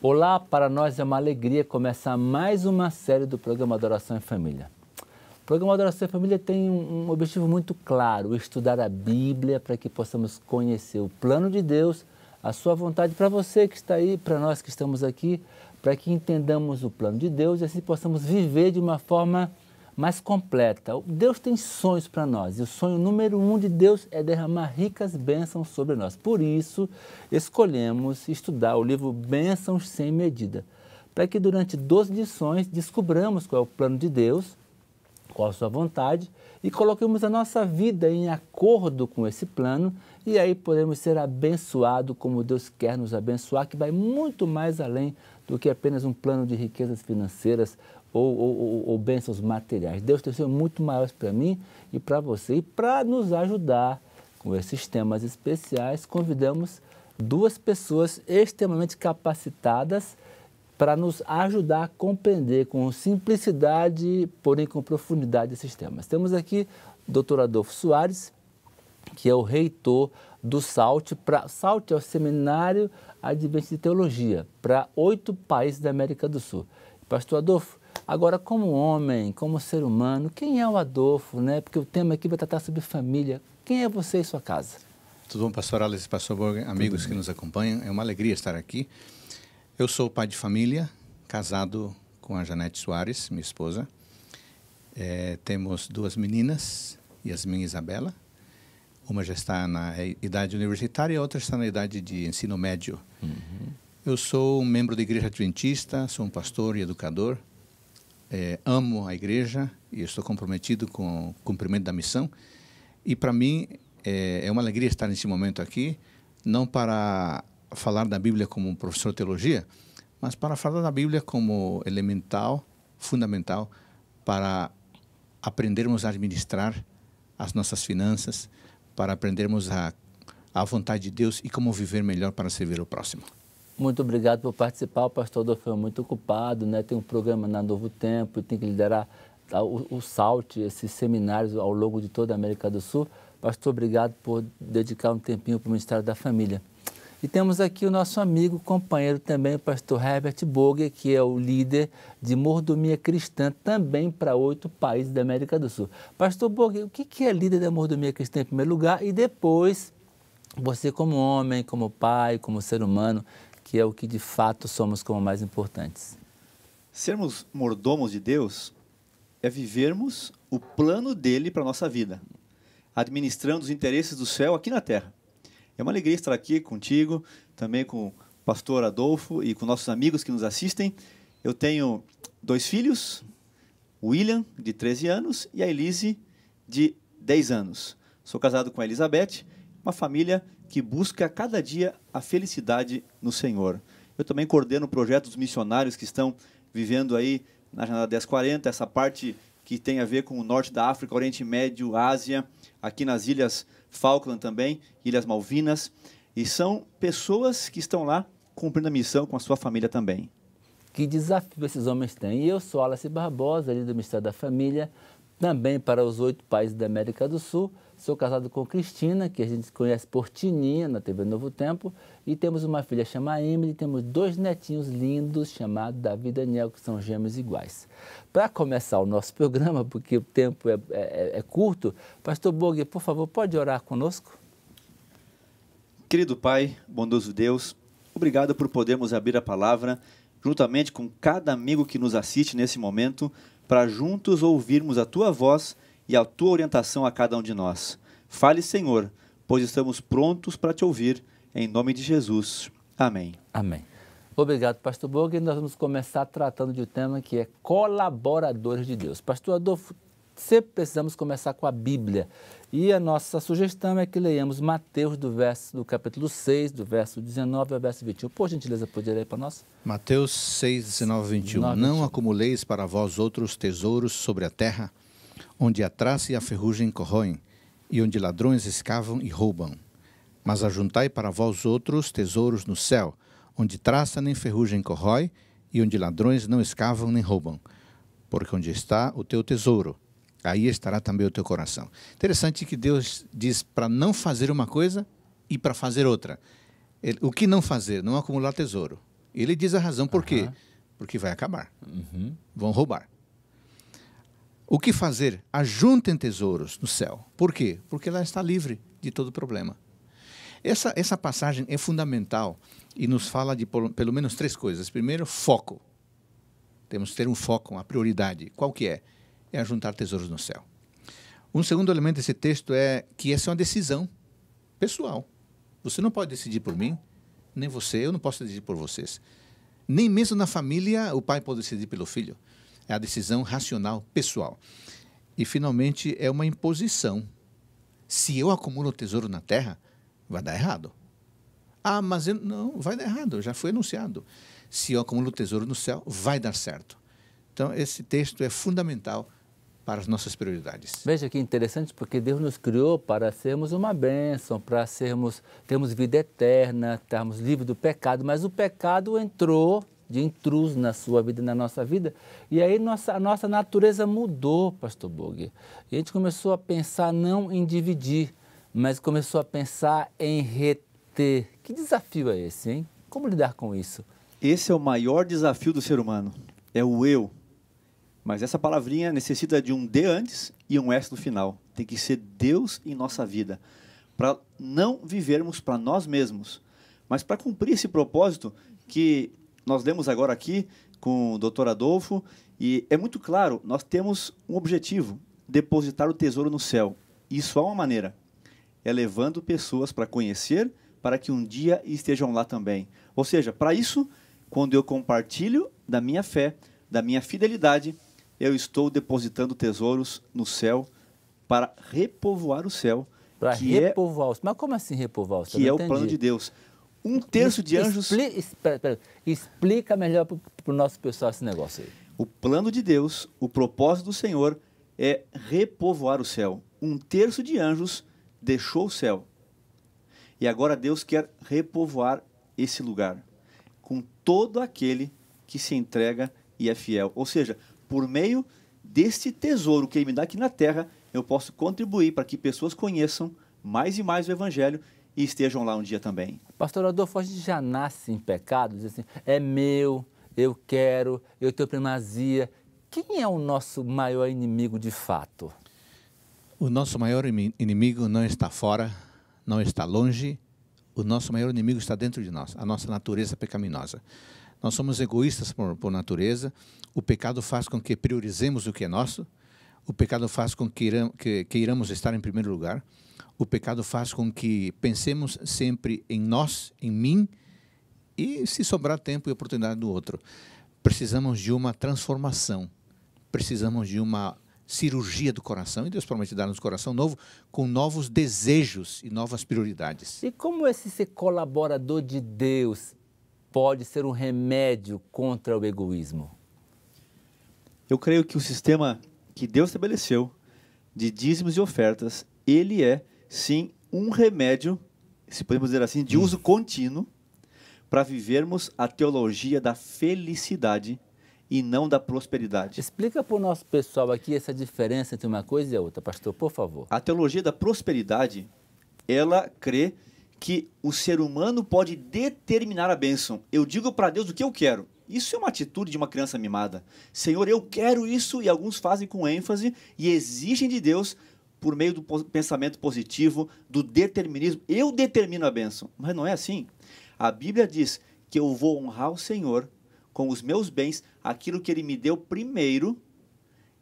Olá, para nós é uma alegria começar mais uma série do programa Adoração em Família. O programa Adoração em Família tem um objetivo muito claro: estudar a Bíblia para que possamos conhecer o plano de Deus, a sua vontade para você que está aí, para nós que estamos aqui, para que entendamos o plano de Deus e assim possamos viver de uma forma mas completa. Deus tem sonhos para nós e o sonho número um de Deus é derramar ricas bênçãos sobre nós. Por isso, escolhemos estudar o livro Bênçãos Sem Medida, para que durante 12 lições descubramos qual é o plano de Deus, qual a sua vontade e coloquemos a nossa vida em acordo com esse plano e aí podemos ser abençoados como Deus quer nos abençoar, que vai muito mais além do que apenas um plano de riquezas financeiras ou, ou, ou bênçãos materiais. Deus tem sido muito maiores para mim e para você. E para nos ajudar com esses temas especiais, convidamos duas pessoas extremamente capacitadas para nos ajudar a compreender com simplicidade, porém com profundidade, esses temas. Temos aqui o Dr. Adolfo Soares, que é o reitor do SALT. Pra, SALT é o Seminário Adventista de Teologia para oito países da América do Sul. Pastor Adolfo, Agora, como homem, como ser humano, quem é o Adolfo, né? Porque o tema aqui vai tratar sobre família. Quem é você e sua casa? Tudo bom, pastor Alice, e pastor Borges, amigos que nos acompanham. É uma alegria estar aqui. Eu sou pai de família, casado com a Janete Soares, minha esposa. É, temos duas meninas, Yasmin e Isabela. Uma já está na é, idade universitária e a outra está na idade de ensino médio. Uhum. Eu sou um membro da Igreja Adventista, sou um pastor e educador é, amo a igreja e estou comprometido com o cumprimento da missão. E para mim é, é uma alegria estar nesse momento aqui, não para falar da Bíblia como um professor de teologia, mas para falar da Bíblia como elemental, fundamental para aprendermos a administrar as nossas finanças, para aprendermos a, a vontade de Deus e como viver melhor para servir o próximo. Muito obrigado por participar. O pastor Adolfo é muito ocupado, né? tem um programa na Novo Tempo, tem que liderar tá? o, o SALT, esses seminários ao longo de toda a América do Sul. Pastor, obrigado por dedicar um tempinho para o Ministério da Família. E temos aqui o nosso amigo, companheiro também, o pastor Herbert Boger, que é o líder de mordomia cristã também para oito países da América do Sul. Pastor Boger, o que é líder da mordomia cristã em primeiro lugar? E depois, você como homem, como pai, como ser humano, que é o que de fato somos como mais importantes. Sermos mordomos de Deus é vivermos o plano dele para a nossa vida, administrando os interesses do céu aqui na terra. É uma alegria estar aqui contigo, também com o pastor Adolfo e com nossos amigos que nos assistem. Eu tenho dois filhos, o William, de 13 anos, e a Elise, de 10 anos. Sou casado com a Elizabeth uma família que busca cada dia a felicidade no Senhor. Eu também coordeno o projeto dos missionários que estão vivendo aí na Janela 1040, essa parte que tem a ver com o norte da África, Oriente Médio, Ásia, aqui nas Ilhas Falkland também, Ilhas Malvinas. E são pessoas que estão lá cumprindo a missão com a sua família também. Que desafio esses homens têm. E eu sou Alice Barbosa, líder do Ministério da Família, também para os oito países da América do Sul. Sou casado com Cristina, que a gente conhece por Tininha na TV Novo Tempo. E temos uma filha chamada Emily. E temos dois netinhos lindos chamados Davi e Daniel, que são gêmeos iguais. Para começar o nosso programa, porque o tempo é, é, é, é curto, Pastor Bog, por favor, pode orar conosco? Querido Pai, bondoso Deus, obrigado por podermos abrir a palavra juntamente com cada amigo que nos assiste nesse momento para juntos ouvirmos a tua voz e a tua orientação a cada um de nós. Fale, Senhor, pois estamos prontos para te ouvir, em nome de Jesus. Amém. Amém. Obrigado, pastor Borg. Nós vamos começar tratando de um tema que é colaboradores de Deus. Pastor Adolfo, Sempre precisamos começar com a Bíblia. E a nossa sugestão é que leiamos Mateus do verso do capítulo 6, do verso 19 ao verso 21. Por gentileza, poderia ler para nós? Mateus 6, 19 21. 19, 21. Não acumuleis para vós outros tesouros sobre a terra, onde a traça e a ferrugem corroem, e onde ladrões escavam e roubam. Mas ajuntai para vós outros tesouros no céu, onde traça nem ferrugem corrói, e onde ladrões não escavam nem roubam. Porque onde está o teu tesouro, aí estará também o teu coração. Interessante que Deus diz para não fazer uma coisa e para fazer outra. Ele, o que não fazer? Não acumular tesouro. Ele diz a razão por quê? Porque vai acabar. Uhum. Vão roubar. O que fazer? Ajuntem tesouros no céu. Por quê? Porque lá está livre de todo problema. Essa, essa passagem é fundamental e nos fala de pelo menos três coisas. Primeiro, foco. Temos que ter um foco, uma prioridade. Qual que é? é juntar tesouros no céu. Um segundo elemento desse texto é que essa é uma decisão pessoal. Você não pode decidir por mim, nem você, eu não posso decidir por vocês. Nem mesmo na família o pai pode decidir pelo filho. É a decisão racional, pessoal. E finalmente é uma imposição. Se eu acumulo tesouro na terra, vai dar errado. Ah, mas eu, não, vai dar errado, já foi anunciado. Se eu acumulo tesouro no céu, vai dar certo. Então, esse texto é fundamental para as nossas prioridades. Veja que interessante, porque Deus nos criou para sermos uma bênção, para sermos, termos vida eterna, estarmos livres do pecado, mas o pecado entrou de intruso na sua vida e na nossa vida. E aí nossa, a nossa natureza mudou, pastor Bog. E a gente começou a pensar não em dividir, mas começou a pensar em reter. Que desafio é esse, hein? Como lidar com isso? Esse é o maior desafio do ser humano. É o eu. Mas essa palavrinha necessita de um D antes e um S no final. Tem que ser Deus em nossa vida, para não vivermos para nós mesmos, mas para cumprir esse propósito que nós lemos agora aqui com o Dr. Adolfo, e é muito claro, nós temos um objetivo, depositar o tesouro no céu. Isso há uma maneira, é levando pessoas para conhecer, para que um dia estejam lá também. Ou seja, para isso, quando eu compartilho da minha fé, da minha fidelidade, eu estou depositando tesouros no céu para repovoar o céu. Para é repovoar é, o céu. Mas como assim repovoar o céu? Que é o plano de Deus. Um terço de anjos. Expli espera, espera, explica melhor para o nosso pessoal esse negócio aí. O plano de Deus, o propósito do Senhor é repovoar o céu. Um terço de anjos deixou o céu. E agora Deus quer repovoar esse lugar com todo aquele que se entrega e é fiel. Ou seja, por meio deste tesouro que ele me dá aqui na terra, eu posso contribuir para que pessoas conheçam mais e mais o Evangelho e estejam lá um dia também. Pastor Adolfo, a gente já nasce em pecado, diz assim, é meu, eu quero, eu tenho primazia. Quem é o nosso maior inimigo de fato? O nosso maior inimigo não está fora, não está longe, o nosso maior inimigo está dentro de nós, a nossa natureza pecaminosa. Nós somos egoístas por, por natureza. O pecado faz com que priorizemos o que é nosso. O pecado faz com que, iram, que queiramos estar em primeiro lugar. O pecado faz com que pensemos sempre em nós, em mim, e se sobrar tempo e oportunidade do outro. Precisamos de uma transformação. Precisamos de uma cirurgia do coração e Deus promete dar-nos um coração novo com novos desejos e novas prioridades. E como esse ser colaborador de Deus pode ser um remédio contra o egoísmo? Eu creio que o sistema que Deus estabeleceu de dízimos e ofertas, ele é sim um remédio, se podemos dizer assim, de hum. uso contínuo para vivermos a teologia da felicidade e não da prosperidade. Explica para o nosso pessoal aqui essa diferença entre uma coisa e a outra, pastor, por favor. A teologia da prosperidade, ela crê que o ser humano pode determinar a bênção. Eu digo para Deus o que eu quero. Isso é uma atitude de uma criança mimada. Senhor, eu quero isso, e alguns fazem com ênfase e exigem de Deus por meio do pensamento positivo, do determinismo. Eu determino a bênção. Mas não é assim. A Bíblia diz que eu vou honrar o Senhor com os meus bens, aquilo que ele me deu primeiro.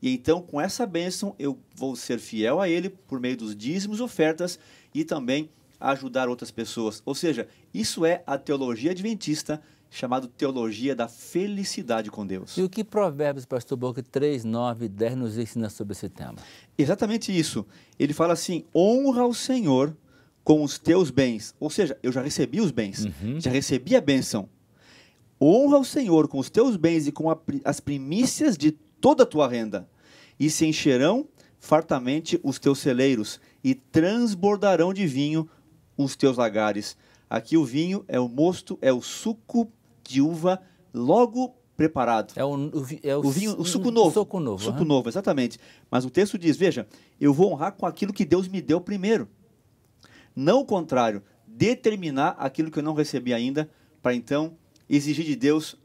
E então, com essa bênção, eu vou ser fiel a ele por meio dos dízimos, ofertas e também ajudar outras pessoas. Ou seja, isso é a teologia adventista, chamado teologia da felicidade com Deus. E o que Provérbios, pastor Boca, 3, 9 10 nos ensina sobre esse tema? Exatamente isso. Ele fala assim: honra o Senhor com os teus bens. Ou seja, eu já recebi os bens, uhum. já recebi a bênção. Honra o Senhor com os teus bens e com a, as primícias de toda a tua renda, e se encherão fartamente os teus celeiros, e transbordarão de vinho os teus lagares. Aqui o vinho é o mosto, é o suco de uva logo preparado. É o, o, é o, o vinho, o suco novo. Suco novo, suco uhum. novo, exatamente. Mas o texto diz: veja, eu vou honrar com aquilo que Deus me deu primeiro. Não o contrário, determinar aquilo que eu não recebi ainda, para então exigir de Deus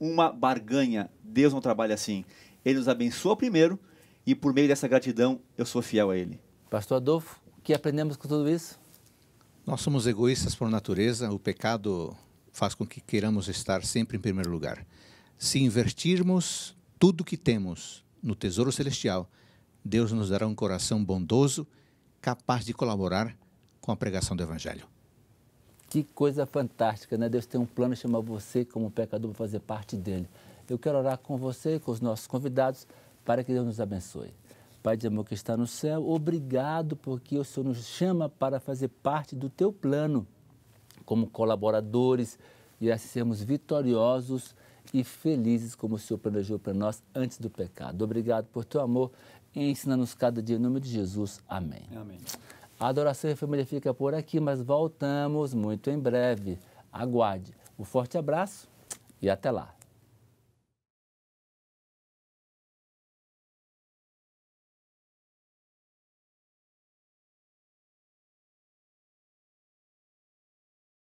uma barganha. Deus não trabalha assim. Ele nos abençoa primeiro e por meio dessa gratidão eu sou fiel a Ele. Pastor Adolfo, o que aprendemos com tudo isso? Nós somos egoístas por natureza, o pecado faz com que queiramos estar sempre em primeiro lugar. Se invertirmos tudo que temos no tesouro celestial, Deus nos dará um coração bondoso, capaz de colaborar com a pregação do Evangelho. Que coisa fantástica, né? Deus tem um plano de chamar você como pecador para fazer parte dele. Eu quero orar com você, com os nossos convidados, para que Deus nos abençoe. Pai de amor que está no céu, obrigado porque o Senhor nos chama para fazer parte do teu plano como colaboradores e a assim sermos vitoriosos e felizes como o Senhor planejou para nós antes do pecado. Obrigado por teu amor ensina-nos cada dia em nome de Jesus. Amém. Amém. A adoração e a família fica por aqui, mas voltamos muito em breve. Aguarde. Um forte abraço e até lá.